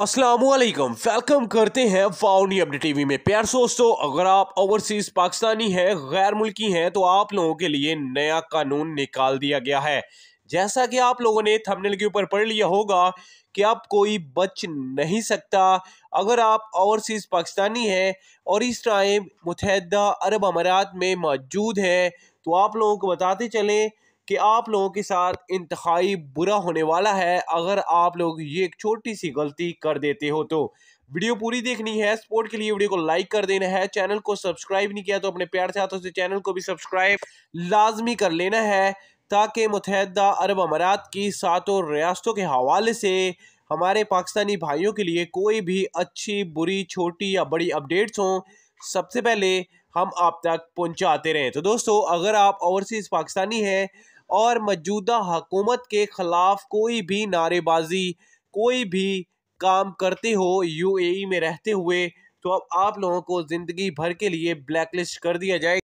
असलकम वेलकम करते हैं फाउनी अपडेट टीवी में प्यार दोस्तों अगर आप ओवरसीज़ पाकिस्तानी हैं गैर मुल्की हैं तो आप लोगों के लिए नया कानून निकाल दिया गया है जैसा कि आप लोगों ने थंबनेल के ऊपर पढ़ लिया होगा कि आप कोई बच नहीं सकता अगर आप ओवरसीज़ पाकिस्तानी हैं और इस टाइम मुतहदा अरब अमारात में मौजूद हैं तो आप लोगों को बताते चलें कि आप लोगों के साथ इंतहाई बुरा होने वाला है अगर आप लोग ये एक छोटी सी गलती कर देते हो तो वीडियो पूरी देखनी है सपोर्ट के लिए वीडियो को लाइक कर देना है चैनल को सब्सक्राइब नहीं किया तो अपने प्यार से हाथों से चैनल को भी सब्सक्राइब लाजमी कर लेना है ताकि मुतहदा अरब अमारात की सातों रियासतों के हवाले से हमारे पाकिस्तानी भाइयों के लिए कोई भी अच्छी बुरी छोटी या बड़ी अपडेट्स हों सबसे पहले हम आप तक पहुंचाते रहें तो दोस्तों अगर आप ओवरसीज़ पाकिस्तानी हैं और मौजूदा हकूमत के ख़िलाफ़ कोई भी नारेबाजी कोई भी काम करते हो यूएई e में रहते हुए तो अब आप लोगों को ज़िंदगी भर के लिए ब्लैकलिस्ट कर दिया जाए